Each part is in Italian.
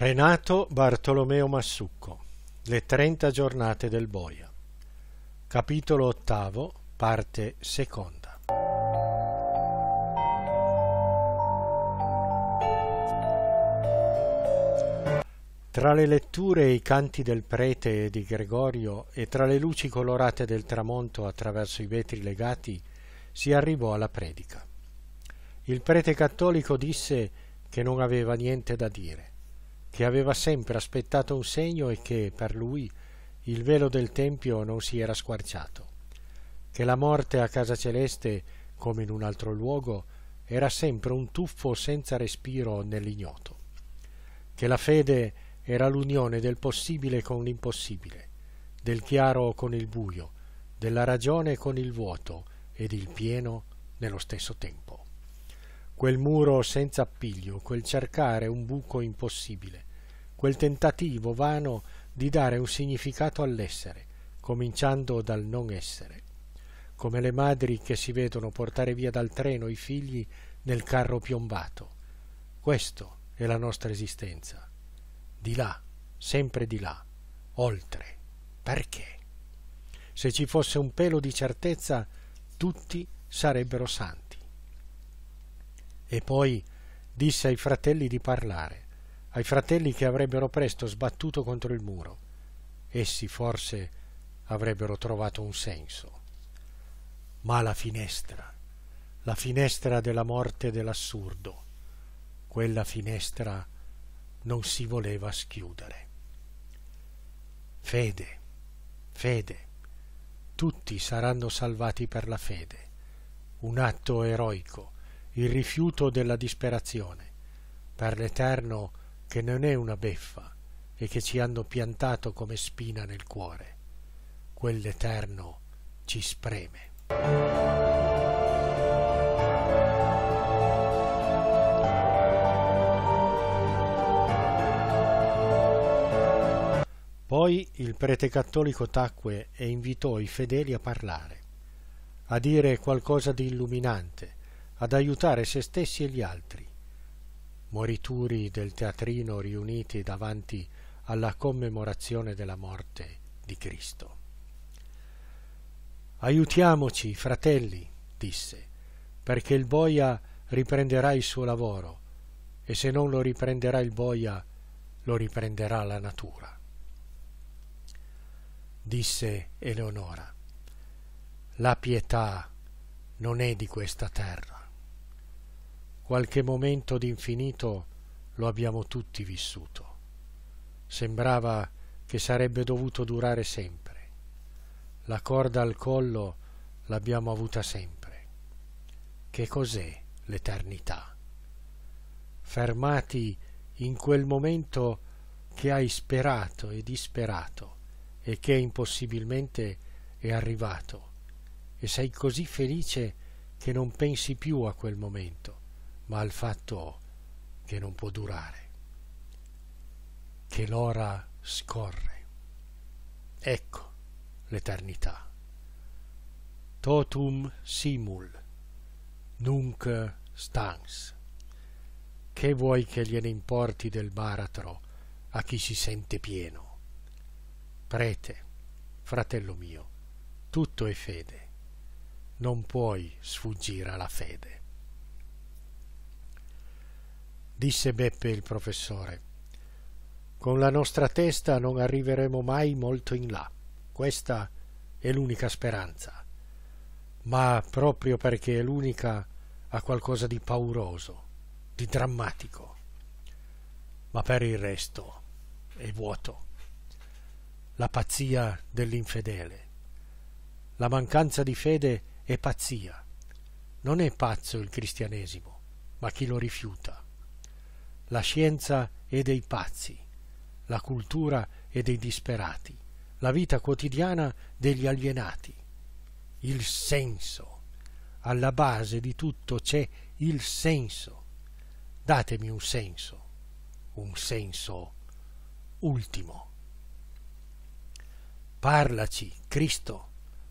Renato Bartolomeo Massucco Le 30 giornate del boia Capitolo ottavo parte seconda Tra le letture e i canti del prete e di Gregorio e tra le luci colorate del tramonto attraverso i vetri legati si arrivò alla predica. Il prete cattolico disse che non aveva niente da dire che aveva sempre aspettato un segno e che, per lui, il velo del Tempio non si era squarciato, che la morte a Casa Celeste, come in un altro luogo, era sempre un tuffo senza respiro nell'ignoto, che la fede era l'unione del possibile con l'impossibile, del chiaro con il buio, della ragione con il vuoto ed il pieno nello stesso tempo. Quel muro senza appiglio, quel cercare un buco impossibile, quel tentativo vano di dare un significato all'essere, cominciando dal non essere, come le madri che si vedono portare via dal treno i figli nel carro piombato. Questo è la nostra esistenza. Di là, sempre di là, oltre. Perché? Se ci fosse un pelo di certezza, tutti sarebbero santi. E poi disse ai fratelli di parlare ai fratelli che avrebbero presto sbattuto contro il muro. Essi forse avrebbero trovato un senso. Ma la finestra, la finestra della morte dell'assurdo, quella finestra non si voleva schiudere. Fede, fede, tutti saranno salvati per la fede, un atto eroico, il rifiuto della disperazione. Per l'Eterno che non è una beffa e che ci hanno piantato come spina nel cuore. Quell'Eterno ci spreme. Poi il prete cattolico tacque e invitò i fedeli a parlare, a dire qualcosa di illuminante, ad aiutare se stessi e gli altri morituri del teatrino riuniti davanti alla commemorazione della morte di Cristo. Aiutiamoci, fratelli, disse, perché il boia riprenderà il suo lavoro e se non lo riprenderà il boia, lo riprenderà la natura. Disse Eleonora, la pietà non è di questa terra. Qualche momento d'infinito lo abbiamo tutti vissuto. Sembrava che sarebbe dovuto durare sempre. La corda al collo l'abbiamo avuta sempre. Che cos'è l'eternità? Fermati in quel momento che hai sperato e disperato e che impossibilmente è arrivato e sei così felice che non pensi più a quel momento ma al fatto che non può durare, che l'ora scorre. Ecco l'eternità. Totum simul, nunc stans. Che vuoi che gliene importi del baratro a chi si sente pieno? Prete, fratello mio, tutto è fede. Non puoi sfuggire alla fede disse Beppe il professore. Con la nostra testa non arriveremo mai molto in là. Questa è l'unica speranza. Ma proprio perché è l'unica ha qualcosa di pauroso, di drammatico. Ma per il resto è vuoto. La pazzia dell'infedele. La mancanza di fede è pazzia. Non è pazzo il cristianesimo, ma chi lo rifiuta la scienza e dei pazzi, la cultura e dei disperati, la vita quotidiana degli alienati. Il senso. Alla base di tutto c'è il senso. Datemi un senso, un senso ultimo. Parlaci, Cristo,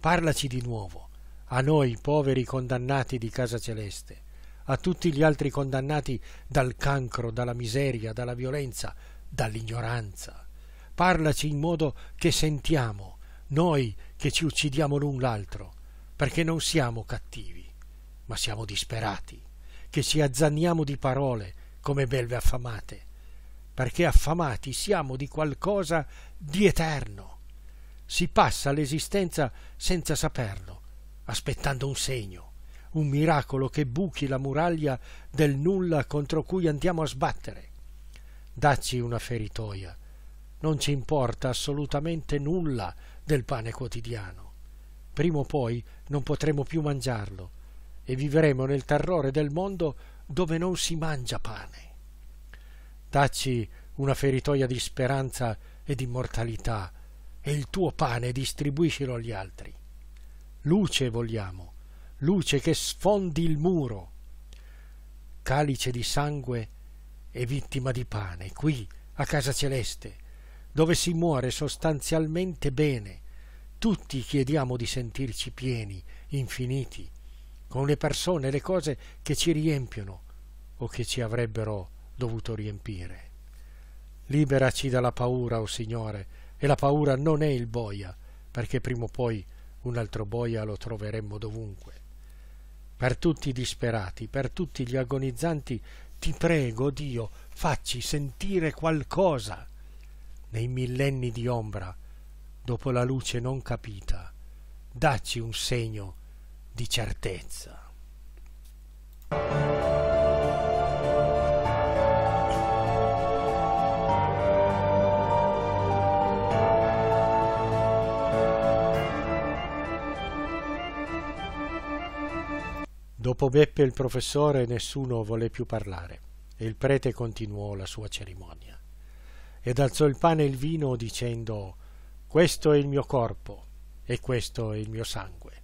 parlaci di nuovo, a noi poveri condannati di casa celeste a tutti gli altri condannati dal cancro, dalla miseria, dalla violenza, dall'ignoranza. Parlaci in modo che sentiamo, noi che ci uccidiamo l'un l'altro, perché non siamo cattivi, ma siamo disperati, che ci azzanniamo di parole come belve affamate, perché affamati siamo di qualcosa di eterno. Si passa l'esistenza senza saperlo, aspettando un segno un miracolo che buchi la muraglia del nulla contro cui andiamo a sbattere. Dacci una feritoia. Non ci importa assolutamente nulla del pane quotidiano. Prima o poi non potremo più mangiarlo e vivremo nel terrore del mondo dove non si mangia pane. Dacci una feritoia di speranza e di immortalità e il tuo pane distribuiscilo agli altri. Luce vogliamo luce che sfondi il muro. Calice di sangue e vittima di pane, qui, a casa celeste, dove si muore sostanzialmente bene. Tutti chiediamo di sentirci pieni, infiniti, con le persone e le cose che ci riempiono o che ci avrebbero dovuto riempire. Liberaci dalla paura, o oh Signore, e la paura non è il boia, perché prima o poi un altro boia lo troveremmo dovunque per tutti i disperati, per tutti gli agonizzanti, ti prego, Dio, facci sentire qualcosa. Nei millenni di ombra, dopo la luce non capita, dacci un segno di certezza. Dopo Beppe il professore nessuno volle più parlare e il prete continuò la sua cerimonia. Ed alzò il pane e il vino dicendo Questo è il mio corpo e questo è il mio sangue.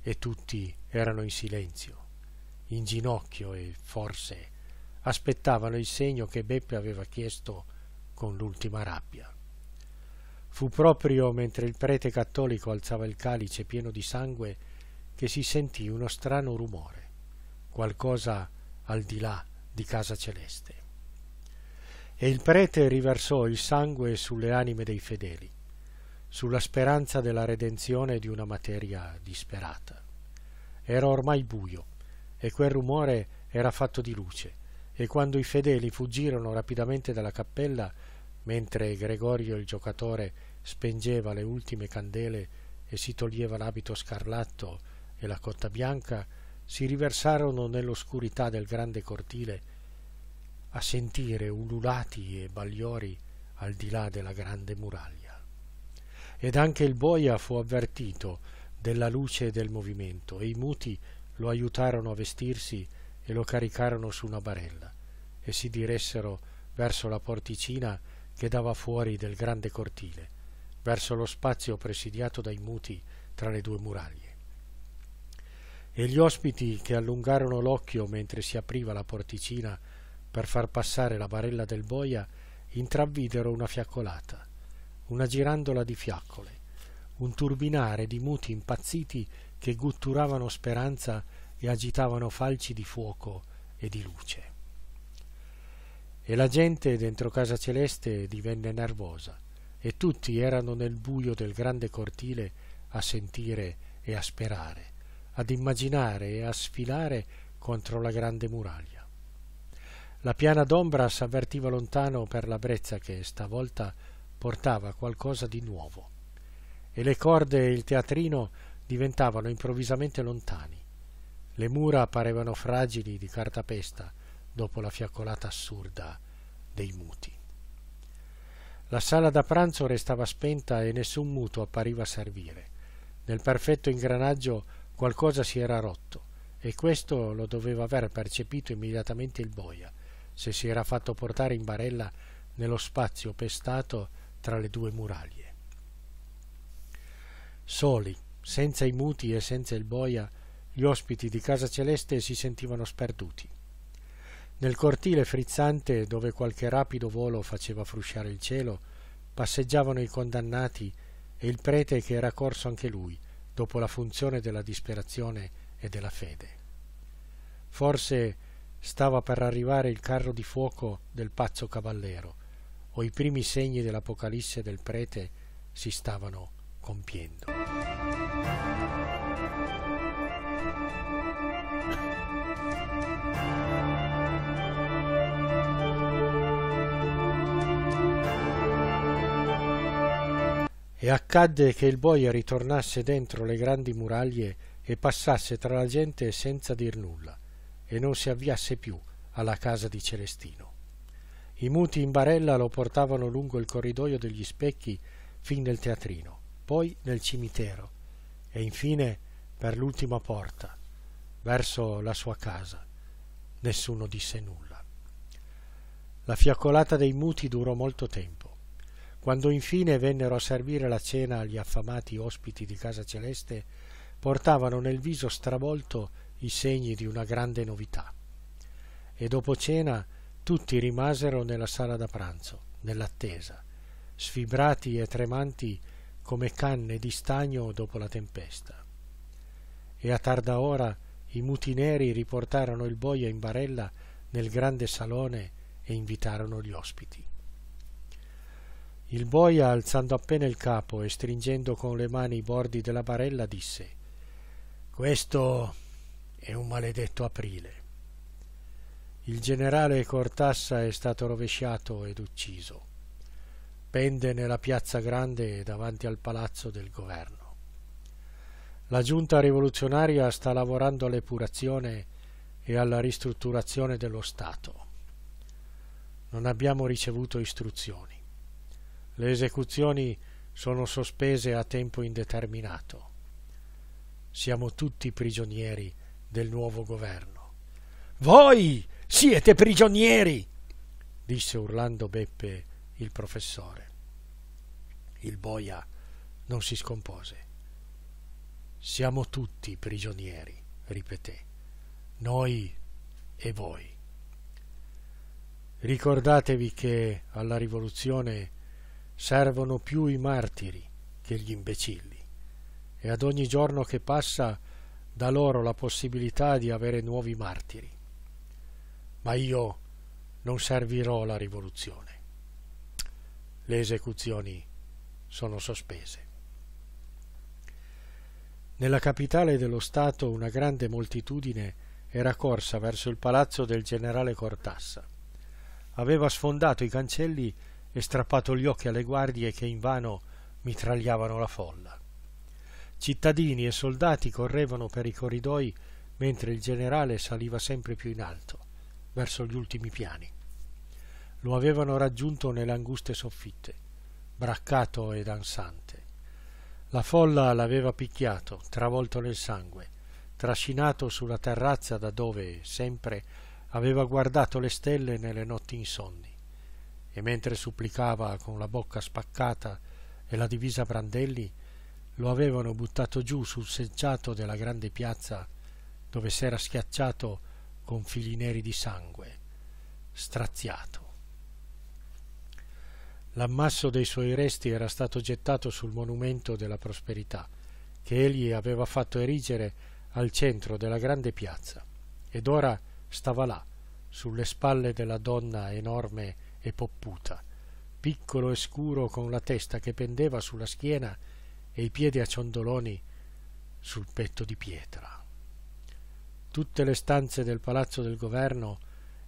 E tutti erano in silenzio, in ginocchio e forse aspettavano il segno che Beppe aveva chiesto con l'ultima rabbia. Fu proprio mentre il prete cattolico alzava il calice pieno di sangue che si sentì uno strano rumore, qualcosa al di là di casa celeste. E il prete riversò il sangue sulle anime dei fedeli, sulla speranza della redenzione di una materia disperata. Era ormai buio, e quel rumore era fatto di luce, e quando i fedeli fuggirono rapidamente dalla cappella, mentre Gregorio il giocatore spengeva le ultime candele e si toglieva l'abito scarlatto e la cotta bianca si riversarono nell'oscurità del grande cortile a sentire ululati e bagliori al di là della grande muraglia. Ed anche il boia fu avvertito della luce e del movimento e i muti lo aiutarono a vestirsi e lo caricarono su una barella e si diressero verso la porticina che dava fuori del grande cortile, verso lo spazio presidiato dai muti tra le due muraglie e gli ospiti che allungarono l'occhio mentre si apriva la porticina per far passare la barella del boia intravvidero una fiaccolata, una girandola di fiaccole, un turbinare di muti impazziti che gutturavano speranza e agitavano falci di fuoco e di luce. E la gente dentro Casa Celeste divenne nervosa e tutti erano nel buio del grande cortile a sentire e a sperare ad immaginare e a sfilare contro la grande muraglia. La piana d'ombra s'avvertiva lontano per la brezza che stavolta portava qualcosa di nuovo e le corde e il teatrino diventavano improvvisamente lontani. Le mura parevano fragili di cartapesta dopo la fiaccolata assurda dei muti. La sala da pranzo restava spenta e nessun muto appariva a servire. Nel perfetto ingranaggio Qualcosa si era rotto, e questo lo doveva aver percepito immediatamente il boia, se si era fatto portare in barella nello spazio pestato tra le due muraglie. Soli, senza i muti e senza il boia, gli ospiti di Casa Celeste si sentivano sperduti. Nel cortile frizzante, dove qualche rapido volo faceva frusciare il cielo, passeggiavano i condannati e il prete che era corso anche lui, dopo la funzione della disperazione e della fede. Forse stava per arrivare il carro di fuoco del pazzo cavallero, o i primi segni dell'Apocalisse del prete si stavano compiendo. e accadde che il boia ritornasse dentro le grandi muraglie e passasse tra la gente senza dir nulla, e non si avviasse più alla casa di Celestino. I muti in barella lo portavano lungo il corridoio degli specchi fin nel teatrino, poi nel cimitero, e infine per l'ultima porta, verso la sua casa. Nessuno disse nulla. La fiaccolata dei muti durò molto tempo quando infine vennero a servire la cena agli affamati ospiti di Casa Celeste, portavano nel viso stravolto i segni di una grande novità. E dopo cena tutti rimasero nella sala da pranzo, nell'attesa, sfibrati e tremanti come canne di stagno dopo la tempesta. E a tarda ora i muti neri riportarono il boia in barella nel grande salone e invitarono gli ospiti. Il boia, alzando appena il capo e stringendo con le mani i bordi della barella, disse Questo è un maledetto aprile. Il generale Cortassa è stato rovesciato ed ucciso. Pende nella piazza grande davanti al palazzo del governo. La giunta rivoluzionaria sta lavorando all'epurazione e alla ristrutturazione dello Stato. Non abbiamo ricevuto istruzioni. Le esecuzioni sono sospese a tempo indeterminato. Siamo tutti prigionieri del nuovo governo. Voi siete prigionieri, disse urlando Beppe il professore. Il boia non si scompose. Siamo tutti prigionieri, ripeté. Noi e voi. Ricordatevi che alla rivoluzione servono più i martiri che gli imbecilli e ad ogni giorno che passa dà loro la possibilità di avere nuovi martiri. Ma io non servirò la rivoluzione. Le esecuzioni sono sospese. Nella capitale dello Stato una grande moltitudine era corsa verso il palazzo del generale Cortassa. Aveva sfondato i cancelli e strappato gli occhi alle guardie che invano mitragliavano la folla. Cittadini e soldati correvano per i corridoi mentre il generale saliva sempre più in alto, verso gli ultimi piani. Lo avevano raggiunto nelle anguste soffitte, braccato ed ansante. La folla l'aveva picchiato, travolto nel sangue, trascinato sulla terrazza da dove, sempre, aveva guardato le stelle nelle notti insonni e mentre supplicava con la bocca spaccata e la divisa brandelli, lo avevano buttato giù sul selciato della grande piazza dove s'era schiacciato con fili neri di sangue, straziato. L'ammasso dei suoi resti era stato gettato sul monumento della prosperità che egli aveva fatto erigere al centro della grande piazza ed ora stava là, sulle spalle della donna enorme e popputa, piccolo e scuro con la testa che pendeva sulla schiena e i piedi a ciondoloni sul petto di pietra. Tutte le stanze del palazzo del governo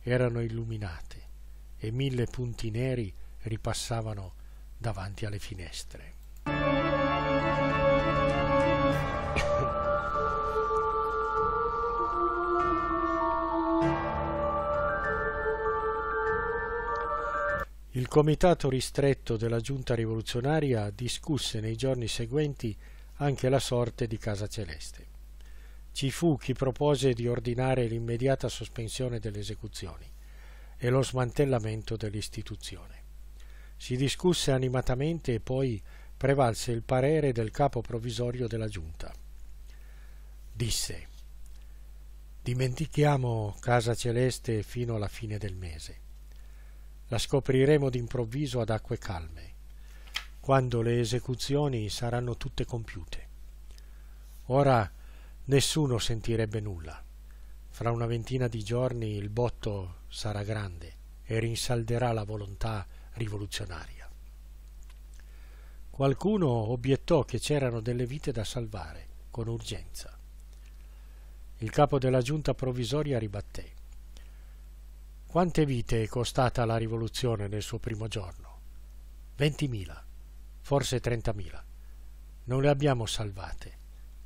erano illuminate e mille punti neri ripassavano davanti alle finestre. Il comitato ristretto della giunta rivoluzionaria discusse nei giorni seguenti anche la sorte di Casa Celeste. Ci fu chi propose di ordinare l'immediata sospensione delle esecuzioni e lo smantellamento dell'istituzione. Si discusse animatamente e poi prevalse il parere del capo provvisorio della giunta. Disse Dimentichiamo Casa Celeste fino alla fine del mese la scopriremo d'improvviso ad acque calme, quando le esecuzioni saranno tutte compiute. Ora nessuno sentirebbe nulla. Fra una ventina di giorni il botto sarà grande e rinsalderà la volontà rivoluzionaria. Qualcuno obiettò che c'erano delle vite da salvare, con urgenza. Il capo della giunta provvisoria ribatté. Quante vite è costata la rivoluzione nel suo primo giorno? 20.000, forse 30.000. Non le abbiamo salvate,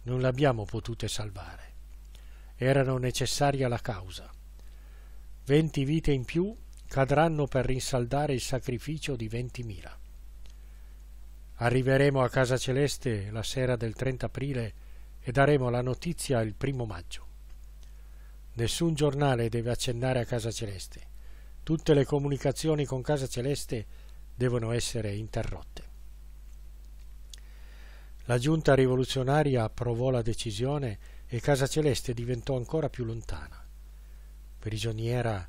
non le abbiamo potute salvare. Erano necessarie alla causa. Venti vite in più cadranno per rinsaldare il sacrificio di 20.000. Arriveremo a Casa Celeste la sera del 30 aprile e daremo la notizia il primo maggio. Nessun giornale deve accennare a Casa Celeste. Tutte le comunicazioni con Casa Celeste devono essere interrotte. La giunta rivoluzionaria approvò la decisione e Casa Celeste diventò ancora più lontana, prigioniera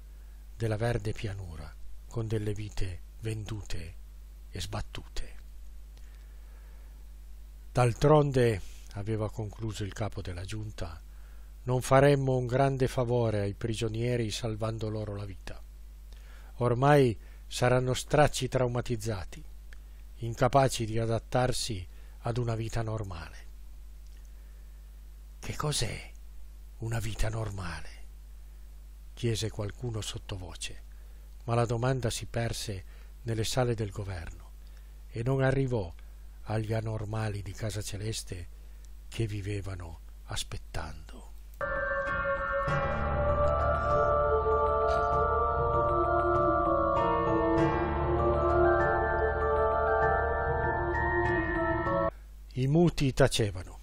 della verde pianura, con delle vite vendute e sbattute. D'altronde, aveva concluso il capo della giunta, non faremmo un grande favore ai prigionieri salvando loro la vita. Ormai saranno stracci traumatizzati, incapaci di adattarsi ad una vita normale. Che cos'è una vita normale? chiese qualcuno sottovoce, ma la domanda si perse nelle sale del governo e non arrivò agli anormali di Casa Celeste che vivevano aspettando. I muti tacevano.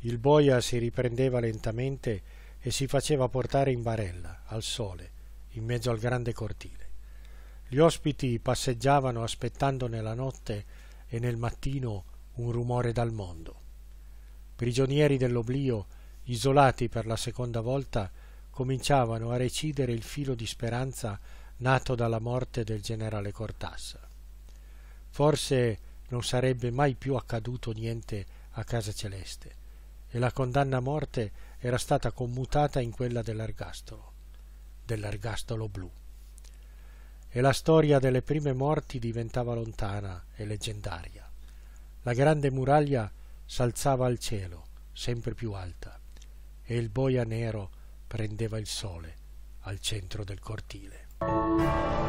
Il boia si riprendeva lentamente e si faceva portare in barella, al sole, in mezzo al grande cortile. Gli ospiti passeggiavano aspettando nella notte e nel mattino un rumore dal mondo. Prigionieri dell'oblio, isolati per la seconda volta, cominciavano a recidere il filo di speranza nato dalla morte del generale Cortassa. Forse non sarebbe mai più accaduto niente a Casa Celeste, e la condanna a morte era stata commutata in quella dell'ergastolo, dell'ergastolo blu. E la storia delle prime morti diventava lontana e leggendaria. La grande muraglia s'alzava al cielo, sempre più alta, e il boia nero prendeva il sole al centro del cortile.